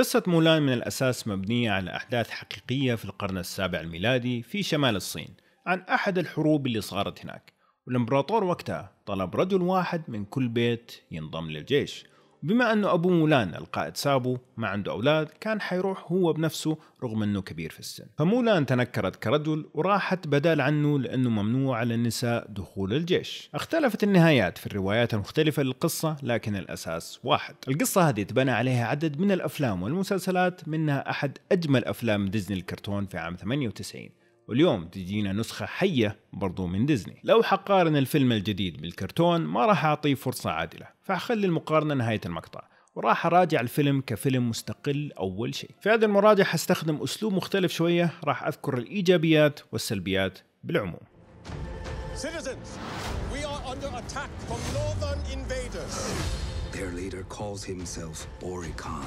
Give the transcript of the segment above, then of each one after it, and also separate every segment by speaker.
Speaker 1: قصة مولان من الأساس مبنية على أحداث حقيقية في القرن السابع الميلادي في شمال الصين عن أحد الحروب اللي صارت هناك والإمبراطور وقتها طلب رجل واحد من كل بيت ينضم للجيش بما انه أبو مولان القائد سابو ما عنده اولاد كان حيروح هو بنفسه رغم انه كبير في السن فمولان تنكرت كرجل وراحت بدال عنه لانه ممنوع على النساء دخول الجيش اختلفت النهايات في الروايات المختلفة للقصة لكن الاساس واحد القصة هذه تبنى عليها عدد من الافلام والمسلسلات منها احد اجمل افلام ديزني الكرتون في عام 98 واليوم تجينا نسخة حية برضو من ديزني لو حقارن الفيلم الجديد بالكرتون ما راح أعطيه فرصة عادلة فحخلي المقارنة نهاية المقطع وراح اراجع الفيلم كفيلم مستقل اول شيء. في هذه المراجعه حستخدم اسلوب مختلف شويه، راح اذكر الايجابيات والسلبيات بالعموم. Citizens, we are under attack from northern invaders. Their leader calls himself Oricon.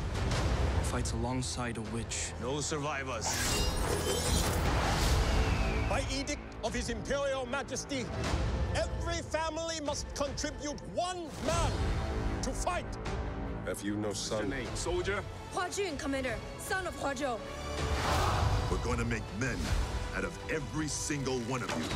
Speaker 1: Fights alongside a witch. No survivors. By edict of His Imperial Majesty, every family must contribute one man to fight. Have you no son? Name, soldier? Hua Jun, Commander, son of Hua Zhou. We're going to make men out of every single one of you.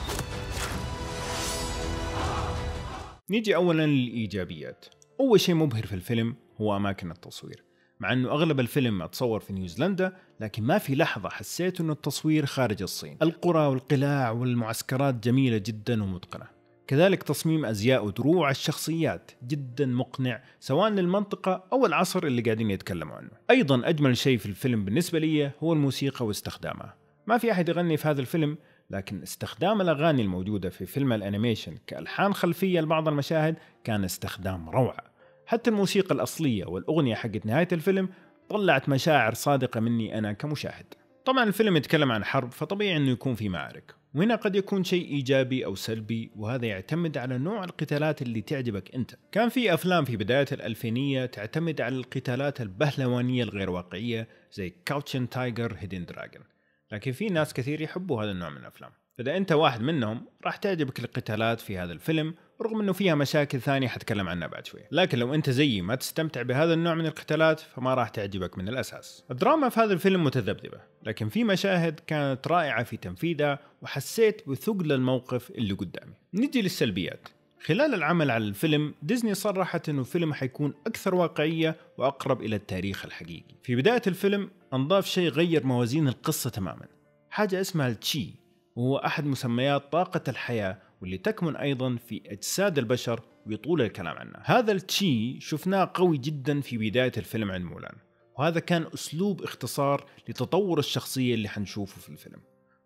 Speaker 1: نيجي اولا للايجابيات. اول شيء مبهر في الفيلم هو اماكن التصوير. مع انه اغلب الفيلم اتصور في نيوزيلندا لكن ما في لحظه حسيت انه التصوير خارج الصين القرى والقلاع والمعسكرات جميله جدا ومتقنه كذلك تصميم ازياء ودروع الشخصيات جدا مقنع سواء للمنطقه او العصر اللي قاعدين يتكلموا عنه. ايضا اجمل شيء في الفيلم بالنسبه لي هو الموسيقى واستخدامها. ما في احد يغني في هذا الفيلم لكن استخدام الاغاني الموجوده في فيلم الانيميشن كالحان خلفيه لبعض المشاهد كان استخدام روعه. حتى الموسيقى الأصلية والأغنية حقت نهاية الفيلم طلعت مشاعر صادقة مني أنا كمشاهد طبعا الفيلم يتكلم عن حرب فطبيعي أنه يكون في معارك وهنا قد يكون شيء إيجابي أو سلبي وهذا يعتمد على نوع القتالات اللي تعجبك أنت كان في أفلام في بداية الألفينية تعتمد على القتالات البهلوانية الغير واقعية زي كاوتشن تايجر هيدن دراجون لكن في ناس كثير يحبوا هذا النوع من الأفلام فإذا أنت واحد منهم راح تعجبك القتالات في هذا الفيلم رغم انه فيها مشاكل ثانيه حتكلم عنها بعد شويه لكن لو انت زيي ما تستمتع بهذا النوع من القتالات فما راح تعجبك من الاساس الدراما في هذا الفيلم متذبذبه لكن في مشاهد كانت رائعه في تنفيذها وحسيت بثقل الموقف اللي قدامي نجي للسلبيات خلال العمل على الفيلم ديزني صرحت انه الفيلم حيكون اكثر واقعيه واقرب الى التاريخ الحقيقي في بدايه الفيلم انضاف شيء غير موازين القصه تماما حاجه اسمها التشي وهو احد مسميات طاقه الحياه واللي تكمن أيضا في أجساد البشر ويطول الكلام عنه هذا التشي شفناه قوي جدا في بداية الفيلم عن مولان وهذا كان أسلوب اختصار لتطور الشخصية اللي حنشوفه في الفيلم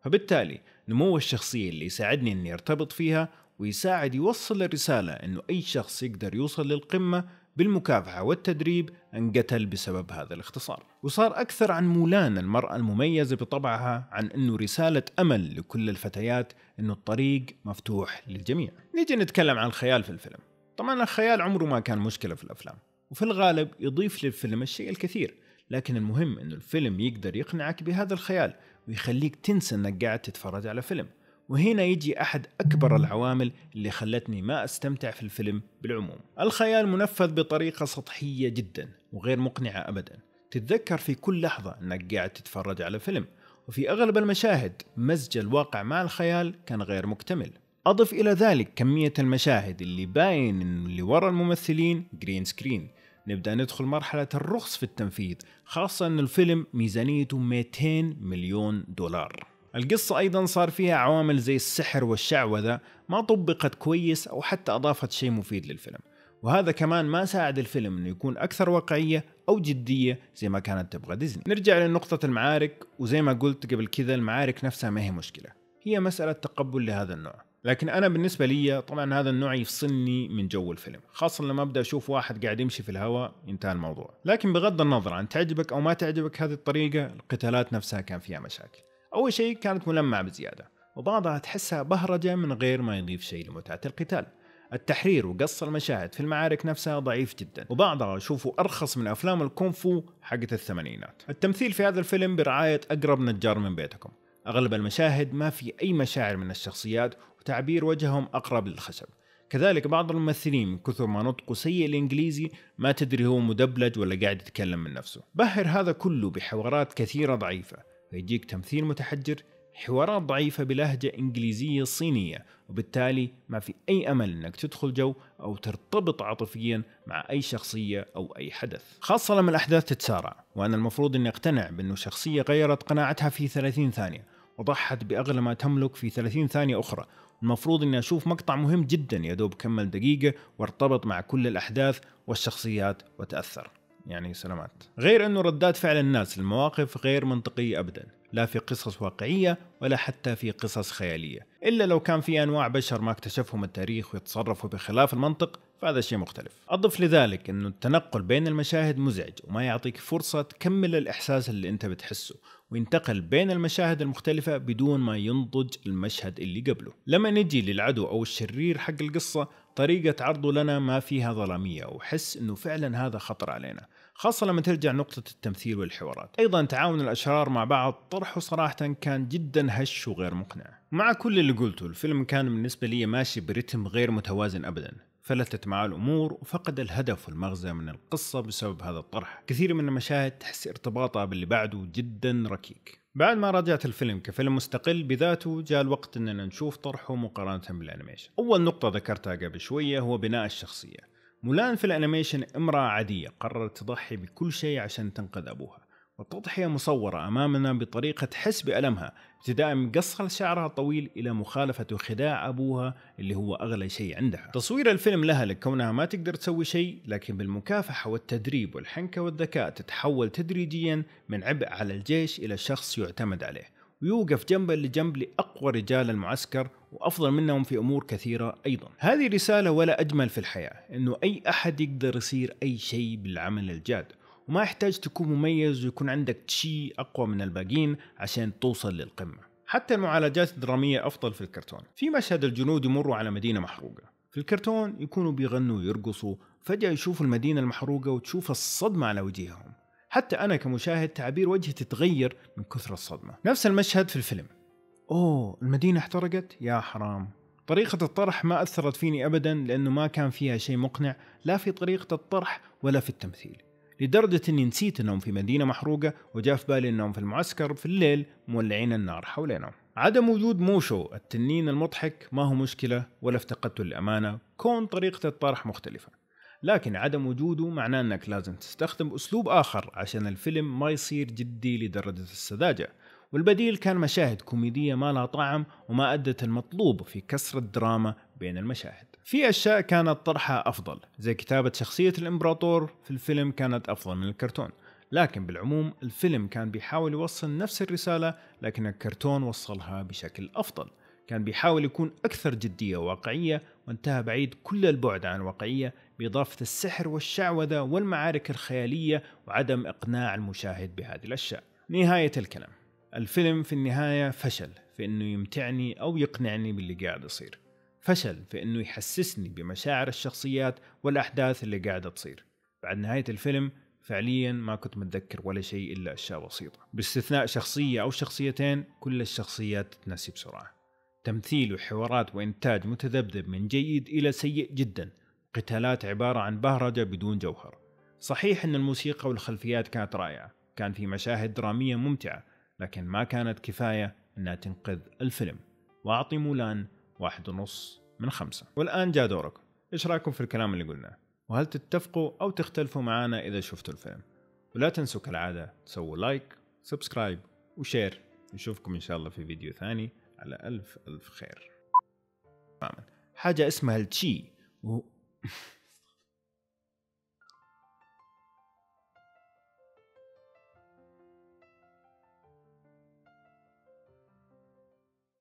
Speaker 1: فبالتالي نمو الشخصية اللي يساعدني أني أرتبط فيها ويساعد يوصل الرسالة أنه أي شخص يقدر يوصل للقمة بالمكافحة والتدريب انقتل بسبب هذا الاختصار وصار أكثر عن مولان المرأة المميزة بطبعها عن أنه رسالة أمل لكل الفتيات أنه الطريق مفتوح للجميع نيجي نتكلم عن الخيال في الفيلم طبعا الخيال عمره ما كان مشكلة في الأفلام وفي الغالب يضيف للفيلم الشيء الكثير لكن المهم أنه الفيلم يقدر يقنعك بهذا الخيال ويخليك تنسى أنك قاعد تتفرج على فيلم وهنا يجي أحد أكبر العوامل اللي خلتني ما أستمتع في الفيلم بالعموم الخيال منفذ بطريقة سطحية جدا وغير مقنعة أبدا تتذكر في كل لحظة أنك قاعد تتفرج على فيلم وفي أغلب المشاهد مزج الواقع مع الخيال كان غير مكتمل أضف إلى ذلك كمية المشاهد اللي باين اللي ورا الممثلين جرين سكرين نبدأ ندخل مرحلة الرخص في التنفيذ خاصة أن الفيلم ميزانيته 200 مليون دولار القصة أيضا صار فيها عوامل زي السحر والشعوذة ما طبقت كويس أو حتى أضافت شيء مفيد للفيلم وهذا كمان ما ساعد الفيلم انه يكون اكثر واقعيه او جديه زي ما كانت تبغى ديزني. نرجع لنقطه المعارك وزي ما قلت قبل كذا المعارك نفسها ما هي مشكله، هي مساله تقبل لهذا النوع. لكن انا بالنسبه لي طبعا هذا النوع يفصلني من جو الفيلم خاصه لما ابدا اشوف واحد قاعد يمشي في الهواء انتهى الموضوع لكن بغض النظر عن تعجبك او ما تعجبك هذه الطريقه القتالات نفسها كان فيها مشاكل أول شيء كانت ملمعة بزيادة وبعضها تحسها بهرجة من غير ما يضيف شيء لمتعة القتال التحرير وقص المشاهد في المعارك نفسها ضعيف جدا وبعضها أشوفه أرخص من أفلام الكونفو حقت الثمانينات التمثيل في هذا الفيلم برعاية أقرب نجار من بيتكم أغلب المشاهد ما في أي مشاعر من الشخصيات وتعبير وجههم أقرب للخشب كذلك بعض الممثلين من كثر ما نطقه سيء الانجليزي ما تدري هو مدبلج ولا قاعد يتكلم من نفسه بهر هذا كله بحوارات كثيرة ضعيفة فيجيك تمثيل متحجر حوارات ضعيفة بلهجة إنجليزية صينية وبالتالي ما في أي أمل أنك تدخل جو أو ترتبط عاطفيا مع أي شخصية أو أي حدث خاصة لما الأحداث تتسارع وأنا المفروض أني أقتنع بأنه شخصية غيرت قناعتها في 30 ثانية وضحت بأغلى ما تملك في 30 ثانية أخرى المفروض أني أشوف مقطع مهم جدا يدوب كمل دقيقة وارتبط مع كل الأحداث والشخصيات وتأثر يعني سلامات غير أنه ردات فعل الناس للمواقف غير منطقية أبدا لا في قصص واقعية ولا حتى في قصص خيالية إلا لو كان في أنواع بشر ما اكتشفهم التاريخ ويتصرفوا بخلاف المنطق فهذا شيء مختلف أضف لذلك أنه التنقل بين المشاهد مزعج وما يعطيك فرصة تكمل الإحساس اللي أنت بتحسه وينتقل بين المشاهد المختلفة بدون ما ينضج المشهد اللي قبله لما نجي للعدو أو الشرير حق القصة طريقة عرضه لنا ما فيها ظلامية وحس أنه فعلا هذا خطر علينا خاصة لما ترجع نقطة التمثيل والحوارات أيضا تعاون الأشرار مع بعض طرحه صراحة كان جدا هش وغير مقنع مع كل اللي قلته الفيلم كان بالنسبة لي ماشي برتم غير متوازن أبدا فلتت معه الأمور وفقد الهدف والمغزى من القصة بسبب هذا الطرح كثير من المشاهد تحس ارتباطها باللي بعده جدا ركيك بعد ما راجعت الفيلم كفيلم مستقل بذاته جاء الوقت اننا نشوف طرحه مقارنة بالانيميشن اول نقطة ذكرتها قبل شوية هو بناء الشخصية مولان في الانيميشن امرأة عادية قررت تضحي بكل شيء عشان تنقذ ابوها والتضحية مصورة أمامنا بطريقة تحس بألمها ابتداء من قصها لشعرها الطويل إلى مخالفة وخداع أبوها اللي هو أغلى شيء عندها تصوير الفيلم لها لكونها ما تقدر تسوي شيء لكن بالمكافحة والتدريب والحنكة والذكاء تتحول تدريجيا من عبء على الجيش إلى شخص يعتمد عليه ويوقف جنبا لجنب لأقوى رجال المعسكر وأفضل منهم في أمور كثيرة أيضا هذه رسالة ولا أجمل في الحياة أنه أي أحد يقدر يصير أي شيء بالعمل الجاد وما يحتاج تكون مميز ويكون عندك شيء أقوى من الباقيين عشان توصل للقمة حتى المعالجات الدرامية أفضل في الكرتون في مشهد الجنود يمروا على مدينة محروقة في الكرتون يكونوا بيغنوا ويرقصوا فجأة يشوفوا المدينة المحروقة وتشوف الصدمة على وجههم حتى أنا كمشاهد تعابير وجهي تتغير من كثر الصدمة نفس المشهد في الفيلم أوه المدينة احترقت يا حرام طريقة الطرح ما أثرت فيني أبدا لأنه ما كان فيها شيء مقنع لا في طريقة الطرح ولا في التمثيل لدرجة أني نسيت أنهم في مدينة محروقة وجاء في بالي أنهم في المعسكر في الليل مولعين النار حولنا عدم وجود موشو التنين المضحك ما هو مشكلة ولا افتقدته للأمانة كون طريقة الطرح مختلفة لكن عدم وجوده معناه أنك لازم تستخدم أسلوب آخر عشان الفيلم ما يصير جدي لدرجة السذاجة والبديل كان مشاهد كوميدية ما لها طعم وما أدت المطلوب في كسر الدراما بين المشاهد في أشياء كانت طرحها أفضل زي كتابة شخصية الإمبراطور في الفيلم كانت أفضل من الكرتون لكن بالعموم الفيلم كان بيحاول يوصل نفس الرسالة لكن الكرتون وصلها بشكل أفضل كان بيحاول يكون أكثر جدية وواقعية وانتهى بعيد كل البعد عن الواقعية بإضافة السحر والشعوذة والمعارك الخيالية وعدم إقناع المشاهد بهذه الأشياء نهاية الكلام الفيلم في النهاية فشل في أنه يمتعني أو يقنعني باللي قاعد يصير فشل في انه يحسسني بمشاعر الشخصيات والاحداث اللي قاعده تصير بعد نهايه الفيلم فعليا ما كنت متذكر ولا شيء الا اشياء بسيطه باستثناء شخصيه او شخصيتين كل الشخصيات تتنسي بسرعه تمثيل وحوارات وانتاج متذبذب من جيد الى سيء جدا قتالات عباره عن بهرجه بدون جوهر صحيح ان الموسيقى والخلفيات كانت رائعه كان في مشاهد دراميه ممتعه لكن ما كانت كفايه انها تنقذ الفيلم واعطي مولان واحد ونص من خمسة والآن جاء دوركم إيش رأيكم في الكلام اللي قلناه وهل تتفقوا أو تختلفوا معنا إذا شفتوا الفيلم ولا تنسوا كالعادة تسووا لايك سبسكرايب وشير نشوفكم إن شاء الله في فيديو ثاني على ألف ألف خير حاجة اسمها التشي و...